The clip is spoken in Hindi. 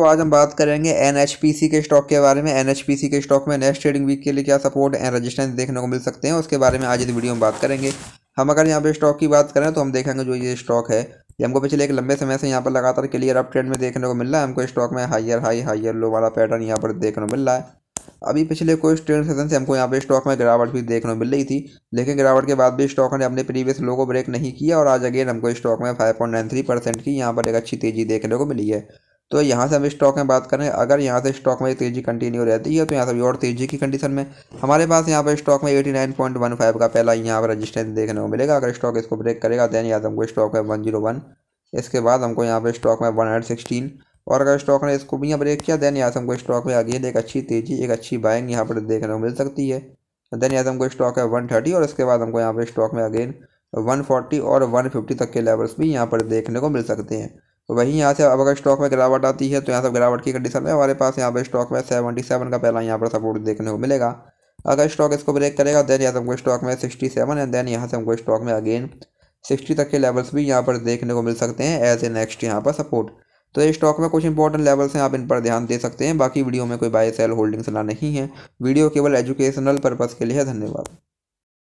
तो आज हम बात करेंगे एन के स्टॉक के बारे में एन के स्टॉक में नेक्स्ट ट्रेडिंग वीक के लिए क्या सपोर्ट एंड रेजिस्टेंस देखने को मिल सकते हैं उसके बारे में आज इस वीडियो में बात करेंगे हम अगर यहाँ पे स्टॉक की बात करें तो हम देखेंगे जो ये स्टॉक है ये हमको पिछले एक लंबे समय से यहाँ पर लगातार क्लियर अप ट्रेंड में देखने को मिल रहा है हमको स्टॉक में हाइयर हाई हाइयर लो वाला पैटर्न यहाँ पर देखने को मिल रहा है अभी पिछले कुछ ट्रेंड सेशन से हमको यहाँ पे स्टॉक में गिरावट भी देखने को मिल रही थी लेकिन गिरावट के बाद भी स्टॉक ने अपने प्रीवियस लो को ब्रेक नहीं किया और आज अगेन हमको स्टॉक में फाइव परसेंट की यहाँ पर एक अच्छी तेजी देखने को मिली है तो यहाँ से हम स्टॉक में बात करें अगर यहाँ से स्टॉक में तेजी कंटिन्यू रहती है तो यहाँ से और तेजी की कंडीशन में हमारे पास यहाँ पर स्टॉक में eighty nine point one five का पहला यहाँ पर रजिस्टेंस देखने को मिलेगा अगर स्टॉक इसको ब्रेक करेगा दैन याद हमको स्टॉक में वन जीरो वन इसके बाद हमको यहाँ पर स्टॉक में वन हंड्रेड सिक्सटीन और अगर स्टॉक ने इसको भी यहाँ ब्रेक किया दैन याद हमको स्टॉक में अगेन एक अच्छी तेजी एक अच्छी बाइंग यहाँ पर देखने को मिल सकती है देन याद हमको स्टॉक है वन थर्टी और इसके बाद हमको यहाँ पर स्टॉक में अगेन वन फोर्टी और वन फिफ्टी तक के लेवल्स भी यहाँ पर देखने को मिल सकते हैं तो वहीं यहाँ से अब अगर स्टॉक में गिरावट आती है तो यहाँ से गिरावट की कंडीशन में हमारे पास यहाँ पर स्टॉक में सेवेंटी सेवन का पहला यहाँ पर सपोर्ट देखने को मिलेगा अगर स्टॉक इसको ब्रेक करेगा देन यहाँ से हमको स्टॉक में सिक्सटी सेवन एंड देन यहाँ से हमको स्टॉक में अगेन सिक्सटी तक के लेवल्स भी यहाँ पर देखने को मिल सकते हैं एज ए नेक्स्ट यहाँ पर सपोर्ट तो ये स्टॉक में कुछ इंपॉर्टेंट लेवल्स हैं आप इन पर ध्यान दे सकते हैं बाकी वीडियो में कोई बाय सेल होल्डिंग्स ना नहीं है वीडियो केवल एजुकेशनल पर्पज़ के लिए है धन्यवाद